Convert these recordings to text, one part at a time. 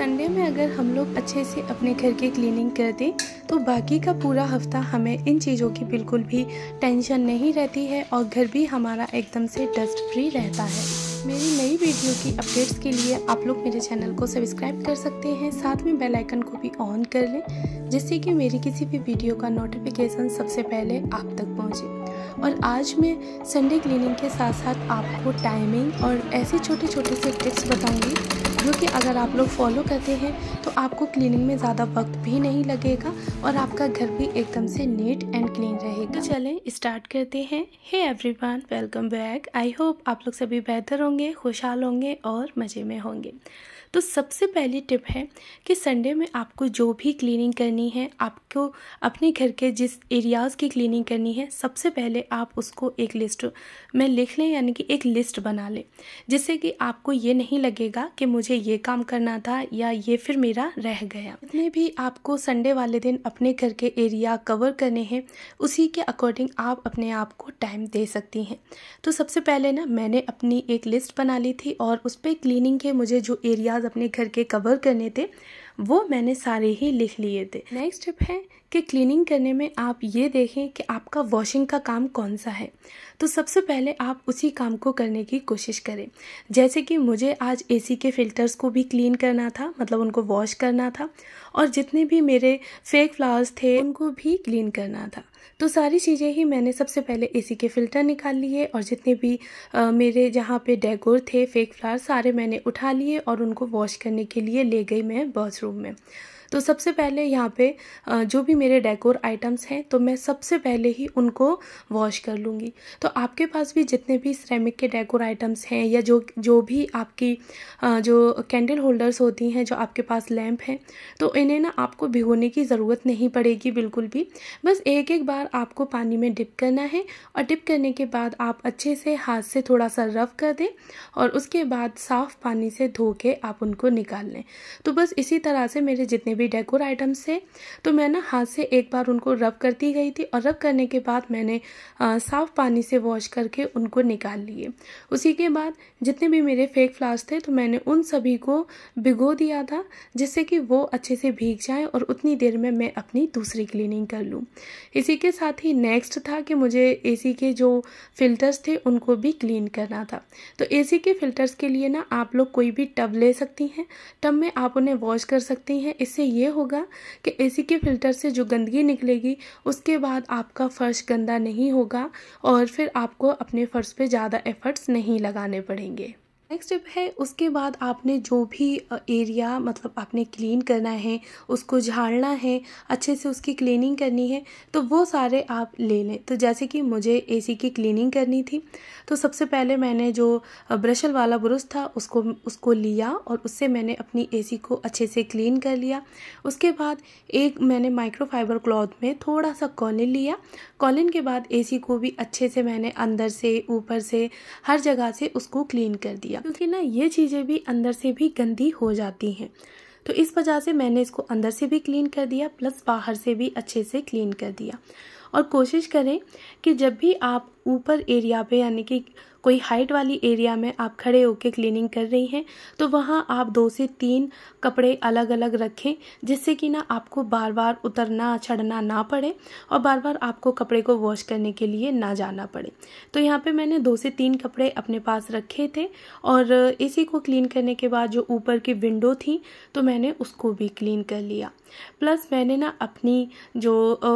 Sunday में अगर हम लोग अच्छे से अपने घर की क्लीनिंग कर दें तो बाकी का पूरा हफ्ता हमें इन चीज़ों की बिल्कुल भी टेंशन नहीं रहती है और घर भी हमारा एकदम से डस्ट फ्री रहता है मेरी नई वीडियो की अपडेट्स के लिए आप लोग मेरे चैनल को सब्सक्राइब कर सकते हैं साथ में बेल आइकन को भी ऑन कर लें जिससे कि मेरी किसी भी वीडियो का नोटिफिकेशन सबसे पहले आप तक पहुंचे और आज मैं संडे क्लीनिंग के साथ साथ आपको टाइमिंग और ऐसे छोटे छोटे से टिप्स बताऊंगी जो कि अगर आप लोग फॉलो करते हैं तो आपको क्लीनिंग में ज़्यादा वक्त भी नहीं लगेगा और आपका घर भी एकदम से नीट एंड क्लीन रहेगा तो चलें स्टार्ट करते हैं hey everyone welcome back I hope आप लोग सभी बेहतर होंगे खुशहाल होंगे और मज़े में होंगे तो सबसे पहली टिप है कि संडे में आपको जो भी क्लीनिंग करनी है आपको अपने घर के जिस एरियाज़ की क्लीनिंग करनी है सबसे पहले आप उसको एक लिस्ट में लिख लें यानी कि एक लिस्ट बना लें जिससे कि आपको ये नहीं लगेगा कि मुझे मुझे ये काम करना था या ये फिर मेरा रह गया जितने भी आपको संडे वाले दिन अपने घर के एरिया कवर करने हैं उसी के अकॉर्डिंग आप अपने आप को टाइम दे सकती हैं तो सबसे पहले ना मैंने अपनी एक लिस्ट बना ली थी और उस पर क्लीनिंग के मुझे जो एरियाज़ अपने घर के कवर करने थे वो मैंने सारे ही लिख लिए थे नेक्स्ट स्टेप है कि क्लीनिंग करने में आप ये देखें कि आपका वॉशिंग का काम कौन सा है तो सबसे पहले आप उसी काम को करने की कोशिश करें जैसे कि मुझे आज एसी के फ़िल्टर्स को भी क्लीन करना था मतलब उनको वॉश करना था और जितने भी मेरे फेक फ्लावर्स थे उनको भी क्लीन करना था तो सारी चीज़ें ही मैंने सबसे पहले एसी के फ़िल्टर निकाल लिए और जितने भी आ, मेरे जहाँ पे डेकोर थे फेक फ्लावर सारे मैंने उठा लिए और उनको वॉश करने के लिए ले गई मैं बाथरूम में तो सबसे पहले यहाँ पे जो भी मेरे डेकोर आइटम्स हैं तो मैं सबसे पहले ही उनको वॉश कर लूँगी तो आपके पास भी जितने भी सिरेमिक के डेकोर आइटम्स हैं या जो जो भी आपकी जो कैंडल होल्डर्स होती हैं जो आपके पास लैम्प हैं तो इन्हें ना आपको भिगोने की ज़रूरत नहीं पड़ेगी बिल्कुल भी बस एक एक बार आपको पानी में डिप करना है और डिप करने के बाद आप अच्छे से हाथ से थोड़ा सा रफ कर दें और उसके बाद साफ़ पानी से धो के आप उनको निकाल लें तो बस इसी तरह से मेरे जितने भी डेकोर आइटम्स से तो मैं ना हाथ से एक बार उनको रब करती गई थी और रब करने के बाद मैंने साफ़ पानी से वॉश करके उनको निकाल लिए उसी के बाद जितने भी मेरे फेक फ्लावर्स थे तो मैंने उन सभी को भिगो दिया था जिससे कि वो अच्छे से भीग जाए और उतनी देर में मैं अपनी दूसरी क्लीनिंग कर लूँ इसी के साथ ही नेक्स्ट था कि मुझे ए के जो फ़िल्टर्स थे उनको भी क्लीन करना था तो एसी के फ़िल्टर्स के लिए ना आप लोग कोई भी टब ले सकती हैं टब में आप उन्हें वॉश कर सकती हैं इससे ये होगा कि एसी के फ़िल्टर से जो गंदगी निकलेगी उसके बाद आपका फ़र्श गंदा नहीं होगा और फिर आपको अपने फ़र्श पे ज़्यादा एफ़र्ट्स नहीं लगाने पड़ेंगे नेक्स्ट स्टेप है उसके बाद आपने जो भी एरिया मतलब आपने क्लीन करना है उसको झाड़ना है अच्छे से उसकी क्लीनिंग करनी है तो वो सारे आप ले लें तो जैसे कि मुझे एसी की क्लीनिंग करनी थी तो सबसे पहले मैंने जो ब्रशल वाला ब्रश था उसको उसको लिया और उससे मैंने अपनी एसी को अच्छे से क्लीन कर लिया उसके बाद एक मैंने माइक्रोफाइबर क्लॉथ में थोड़ा सा कॉलिन लिया कॉलिन के बाद ए को भी अच्छे से मैंने अंदर से ऊपर से हर जगह से उसको क्लीन कर दिया दिया क्योंकि ना ये चीज़ें भी अंदर से भी गंदी हो जाती हैं तो इस वजह से मैंने इसको अंदर से भी क्लीन कर दिया प्लस बाहर से भी अच्छे से क्लीन कर दिया और कोशिश करें कि जब भी आप ऊपर एरिया पे यानी कि कोई हाइट वाली एरिया में आप खड़े होकर क्लीनिंग कर रही हैं तो वहाँ आप दो से तीन कपड़े अलग अलग रखें जिससे कि ना आपको बार बार उतरना चढ़ना ना पड़े और बार बार आपको कपड़े को वॉश करने के लिए ना जाना पड़े तो यहाँ पे मैंने दो से तीन कपड़े अपने पास रखे थे और इसी को क्लीन करने के बाद जो ऊपर की विंडो थी तो मैंने उसको भी क्लीन कर लिया प्लस मैंने ना अपनी जो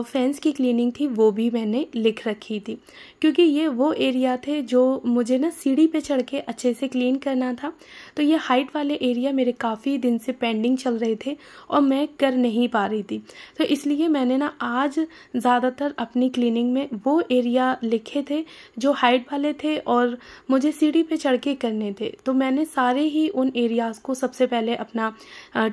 फैंस की क्लीनिंग थी वो भी मैंने लिख रखी थी क्योंकि ये वो एरिया थे जो मुझे ना सीढ़ी पे चढ़ के अच्छे से क्लीन करना था तो ये हाइट वाले एरिया मेरे काफ़ी दिन से पेंडिंग चल रहे थे और मैं कर नहीं पा रही थी तो इसलिए मैंने ना आज ज़्यादातर अपनी क्लीनिंग में वो एरिया लिखे थे जो हाइट वाले थे और मुझे सीढ़ी पे चढ़ के करने थे तो मैंने सारे ही उन एरियाज़ को सबसे पहले अपना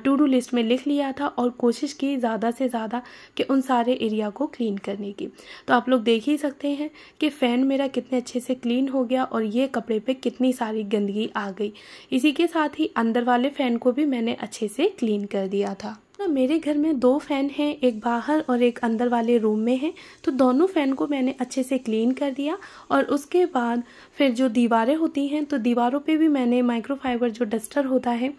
टू डू लिस्ट में लिख लिया था और कोशिश की ज़्यादा से ज़्यादा कि उन सारे एरिया को क्लीन करने की तो आप लोग देख ही सकते हैं कि फ़ैन मेरा कितने अच्छे से क्लीन हो गया और ये कपड़े पे कितनी सारी गंदगी आ गई इसी के साथ ही अंदर वाले फ़ैन को भी मैंने अच्छे से क्लीन कर दिया था ना मेरे घर में दो फ़ैन हैं एक बाहर और एक अंदर वाले रूम में है तो दोनों फ़ैन को मैंने अच्छे से क्लीन कर दिया और उसके बाद फिर जो दीवारें होती हैं तो दीवारों पे भी मैंने माइक्रोफाइबर जो डस्टर होता है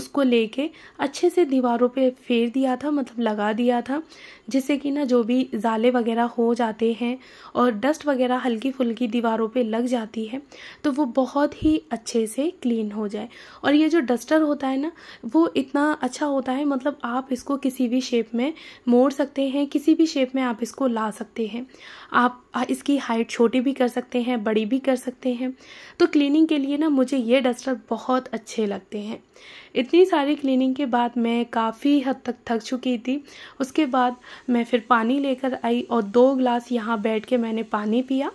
उसको लेके अच्छे से दीवारों पे फेर दिया था मतलब लगा दिया था जिससे कि ना जो भी जाले वगैरह हो जाते हैं और डस्ट वगैरह हल्की फुल्की दीवारों पे लग जाती है तो वो बहुत ही अच्छे से क्लीन हो जाए और ये जो डस्टर होता है ना वो इतना अच्छा होता है मतलब आप आप इसको किसी भी शेप में मोड़ सकते हैं किसी भी शेप में आप इसको ला सकते हैं आप इसकी हाइट छोटी भी कर सकते हैं बड़ी भी कर सकते हैं तो क्लीनिंग के लिए ना मुझे ये डस्टर बहुत अच्छे लगते हैं इतनी सारी क्लीनिंग के बाद मैं काफ़ी हद तक थक चुकी थी उसके बाद मैं फिर पानी लेकर आई और दो ग्लास यहाँ बैठ के मैंने पानी पिया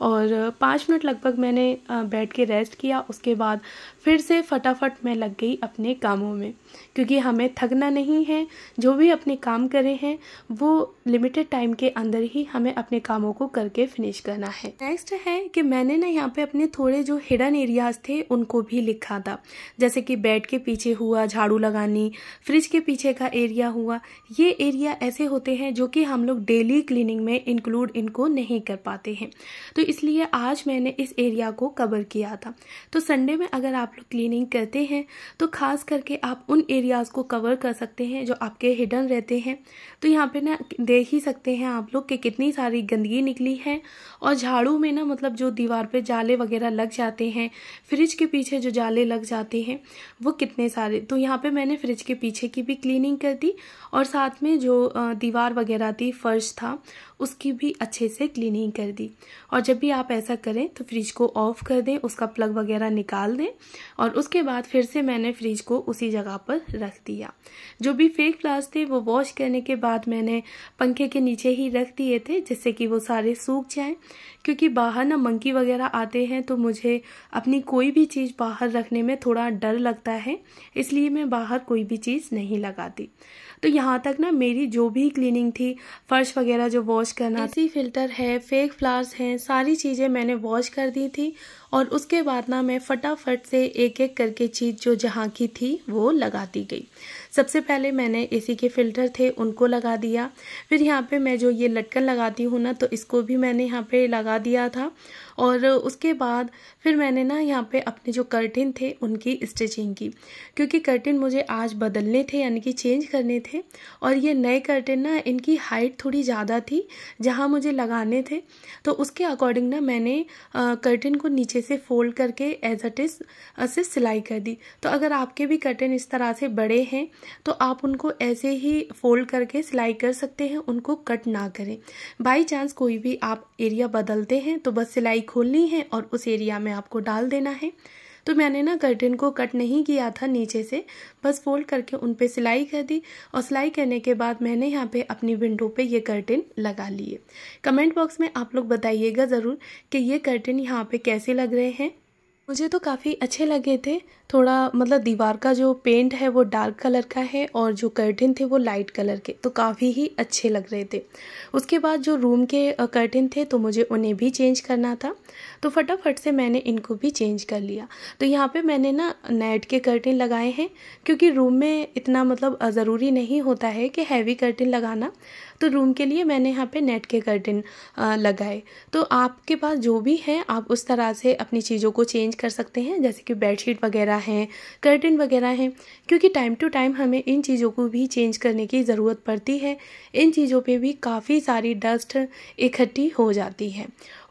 और पाँच मिनट लगभग मैंने बैठ के रेस्ट किया उसके बाद फिर से फटाफट मैं लग गई अपने कामों में क्योंकि हमें थकना नहीं है जो भी अपने काम करे हैं वो लिमिटेड टाइम के अंदर ही हमें अपने कामों को करके फिनिश करना है नेक्स्ट है कि मैंने ना यहाँ पे अपने थोड़े जो हिडन एरियाज थे उनको भी लिखा था जैसे कि बेड के पीछे हुआ झाड़ू लगानी फ्रिज के पीछे का एरिया हुआ ये एरिया ऐसे होते हैं जो कि हम लोग डेली क्लीनिंग में इंक्लूड इनको नहीं कर पाते हैं तो इसलिए आज मैंने इस एरिया को कवर किया था तो संडे में अगर आप लोग क्लीनिंग करते हैं तो खास करके आप उन एरियाज़ को कवर कर सकते हैं जो आपके हिडन रहते हैं तो यहाँ पे ना देख ही सकते हैं आप लोग कि कितनी सारी गंदगी निकली है और झाड़ू में ना मतलब जो दीवार पर जाले वगैरह लग जाते हैं फ्रिज के पीछे जो जाले लग जाते हैं वो कितने सारे तो यहाँ पर मैंने फ्रिज के पीछे की भी क्लीनिंग कर दी और साथ में जो दीवार वगैरह थी फर्श था उसकी भी अच्छे से क्लीनिंग कर दी और जब भी आप ऐसा करें तो फ्रिज को ऑफ कर दें उसका प्लग वगैरह निकाल दें और उसके बाद फिर से मैंने फ्रिज को उसी जगह पर रख दिया जो भी फेक फ्लास थे वो वॉश करने के बाद मैंने पंखे के नीचे ही रख दिए थे जिससे कि वो सारे सूख जाएं क्योंकि बाहर ना मंकी वगैरह आते हैं तो मुझे अपनी कोई भी चीज़ बाहर रखने में थोड़ा डर लगता है इसलिए मैं बाहर कोई भी चीज़ नहीं लगाती तो यहाँ तक ना मेरी जो भी क्लीनिंग थी फर्श वगैरह जो वॉश करना थी फिल्टर है फेक फ्लावर्स हैं सारी चीज़ें मैंने वॉश कर दी थी और उसके बाद ना मैं फटाफट से एक एक करके चीज़ जो जहाँ की थी वो लगाती गई सबसे पहले मैंने एसी के फ़िल्टर थे उनको लगा दिया फिर यहाँ पे मैं जो ये लटकन लगाती हूँ ना तो इसको भी मैंने यहाँ पे लगा दिया था और उसके बाद फिर मैंने ना यहाँ पे अपने जो कर्टिन थे उनकी स्टिचिंग की क्योंकि कर्टिन मुझे आज बदलने थे यानी कि चेंज करने थे और ये नए कर्टिन ना इनकी हाइट थोड़ी ज़्यादा थी जहाँ मुझे लगाने थे तो उसके अकॉर्डिंग ना मैंने कर्टिन को नीचे से फोल्ड करके एज अट इज़ से सिलाई कर दी तो अगर आपके भी कर्टन इस तरह से बड़े हैं तो आप उनको ऐसे ही फोल्ड करके सिलाई कर सकते हैं उनको कट ना करें बाई चांस कोई भी आप एरिया बदलते हैं तो बस सिलाई खोलनी है और उस एरिया में आपको डाल देना है तो मैंने ना कर्टन को कट नहीं किया था नीचे से बस फोल्ड करके उन पर सिलाई कर दी और सिलाई करने के बाद मैंने यहाँ पे अपनी विंडो पे ये कर्टन लगा लिए कमेंट बॉक्स में आप लोग बताइएगा ज़रूर कि ये कर्टन यहाँ पे कैसे लग रहे हैं मुझे तो काफ़ी अच्छे लगे थे थोड़ा मतलब दीवार का जो पेंट है वो डार्क कलर का है और जो कर्टन थे वो लाइट कलर के तो काफ़ी ही अच्छे लग रहे थे उसके बाद जो रूम के कर्टन थे तो मुझे उन्हें भी चेंज करना था तो फटाफट से मैंने इनको भी चेंज कर लिया तो यहाँ पे मैंने ना नेट के कर्टन लगाए हैं क्योंकि रूम में इतना मतलब ज़रूरी नहीं होता है कि हैवी कर्टन लगाना तो रूम के लिए मैंने यहाँ पे नेट के कर्टन लगाए तो आपके पास जो भी है आप उस तरह से अपनी चीज़ों को चेंज कर सकते हैं जैसे कि बेडशीट वगैरह हैं कर्टन वगैरह हैं क्योंकि टाइम टू टाइम हमें इन चीज़ों को भी चेंज करने की ज़रूरत पड़ती है इन चीज़ों पर भी काफ़ी सारी डस्ट इकट्ठी हो जाती है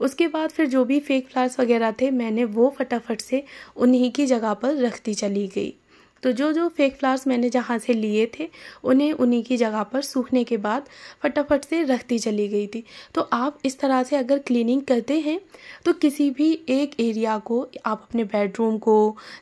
उसके बाद फिर जो भी फेक फ्लावर्स वगैरह थे मैंने वो फटाफट से उन्हीं की जगह पर रखती चली गई तो जो जो फेक फ्लावर्स मैंने जहाँ से लिए थे उन्हें उन्हीं की जगह पर सूखने के बाद फटाफट से रखती चली गई थी तो आप इस तरह से अगर क्लीनिंग करते हैं तो किसी भी एक एरिया को आप अपने बेडरूम को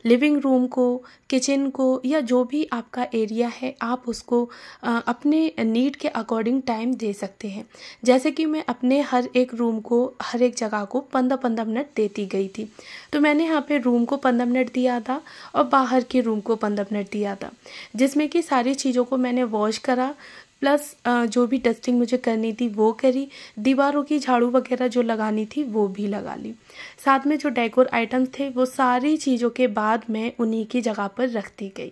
लिविंग रूम को किचन को या जो भी आपका एरिया है आप उसको अपने नीड के अकॉर्डिंग टाइम दे सकते हैं जैसे कि मैं अपने हर एक रूम को हर एक जगह को पंद्रह पंद्रह मिनट देती गई थी तो मैंने यहाँ पर रूम को पंद्रह मिनट दिया था और बाहर के रूम को पंद्रह मिनट दिया था जिसमें कि सारी चीज़ों को मैंने वॉश करा प्लस जो भी डस्टिंग मुझे करनी थी वो करी दीवारों की झाड़ू वगैरह जो लगानी थी वो भी लगा ली साथ में जो डेकोर आइटम्स थे वो सारी चीज़ों के बाद मैं उन्हीं की जगह पर रखती गई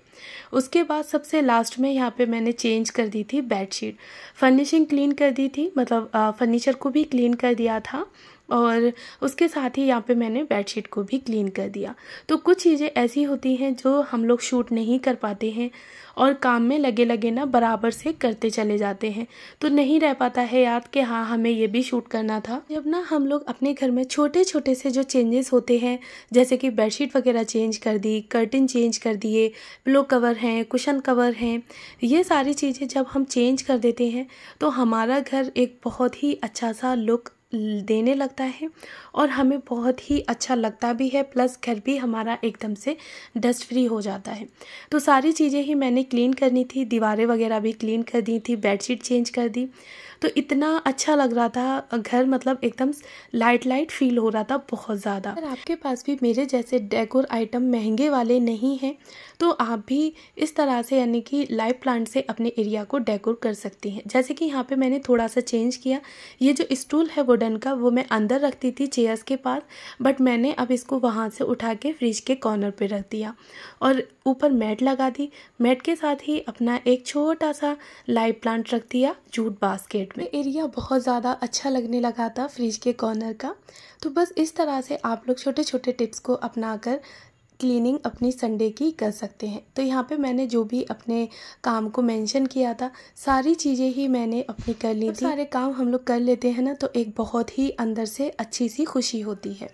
उसके बाद सबसे लास्ट में यहाँ पे मैंने चेंज कर दी थी बेडशीट फर्निशिंग क्लीन कर दी थी मतलब फर्नीचर को भी क्लीन कर दिया था और उसके साथ ही यहाँ पे मैंने बेडशीट को भी क्लीन कर दिया तो कुछ चीज़ें ऐसी होती हैं जो हम लोग शूट नहीं कर पाते हैं और काम में लगे लगे ना बराबर से करते चले जाते हैं तो नहीं रह पाता है याद कि हाँ हमें ये भी शूट करना था जब ना हम लोग अपने घर में छोटे छोटे से जो चेंजेस होते हैं जैसे कि बेडशीट वगैरह चेंज कर दी कर्टिन चेंज कर दिए पिलो कवर हैं कुशन कवर हैं ये सारी चीज़ें जब हम चेंज कर देते हैं तो हमारा घर एक बहुत ही अच्छा सा लुक देने लगता है और हमें बहुत ही अच्छा लगता भी है प्लस घर भी हमारा एकदम से डस्ट फ्री हो जाता है तो सारी चीज़ें ही मैंने क्लीन करनी थी दीवारें वगैरह भी क्लीन कर दी थी बेडशीट चेंज कर दी तो इतना अच्छा लग रहा था घर मतलब एकदम लाइट लाइट फील हो रहा था बहुत ज़्यादा अगर आपके पास भी मेरे जैसे डेकोर आइटम महंगे वाले नहीं हैं तो आप भी इस तरह से यानी कि लाइव प्लांट से अपने एरिया को डेकोर कर सकती हैं जैसे कि यहाँ पे मैंने थोड़ा सा चेंज किया ये जो स्टूल है वो वुडन का वो मैं अंदर रखती थी चेयर्स के पास बट मैंने अब इसको वहाँ से उठा के फ्रिज के कॉर्नर पे रख दिया और ऊपर मैट लगा दी मैट के साथ ही अपना एक छोटा सा लाइव प्लांट रख दिया जूट बास्केट में एरिया बहुत ज़्यादा अच्छा लगने लगा था फ्रिज के कॉर्नर का तो बस इस तरह से आप लोग छोटे छोटे टिप्स को अपना कर क्लीनिंग अपनी संडे की कर सकते हैं तो यहाँ पे मैंने जो भी अपने काम को मेंशन किया था सारी चीज़ें ही मैंने अपनी कर ली थी सारे काम हम लोग कर लेते हैं ना तो एक बहुत ही अंदर से अच्छी सी खुशी होती है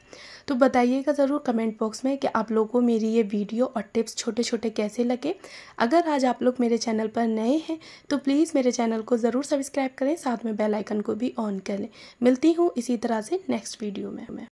तो बताइएगा ज़रूर कमेंट बॉक्स में कि आप लोगों को मेरी ये वीडियो और टिप्स छोटे छोटे कैसे लगे अगर आज आप लोग मेरे चैनल पर नए हैं तो प्लीज़ मेरे चैनल को ज़रूर सब्सक्राइब करें साथ में बेल आइकन को भी ऑन कर लें मिलती हूँ इसी तरह से नेक्स्ट वीडियो में मैं